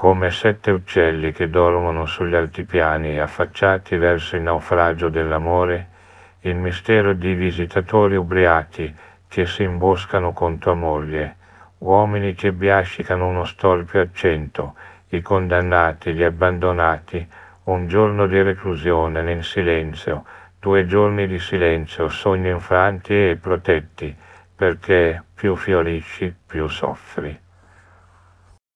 come sette uccelli che dormono sugli altipiani, affacciati verso il naufragio dell'amore, il mistero di visitatori ubriachi che si imboscano con tua moglie, uomini che biascicano uno storpio accento, i condannati, gli abbandonati, un giorno di reclusione nel silenzio, due giorni di silenzio, sogni infranti e protetti, perché più fiorisci, più soffri.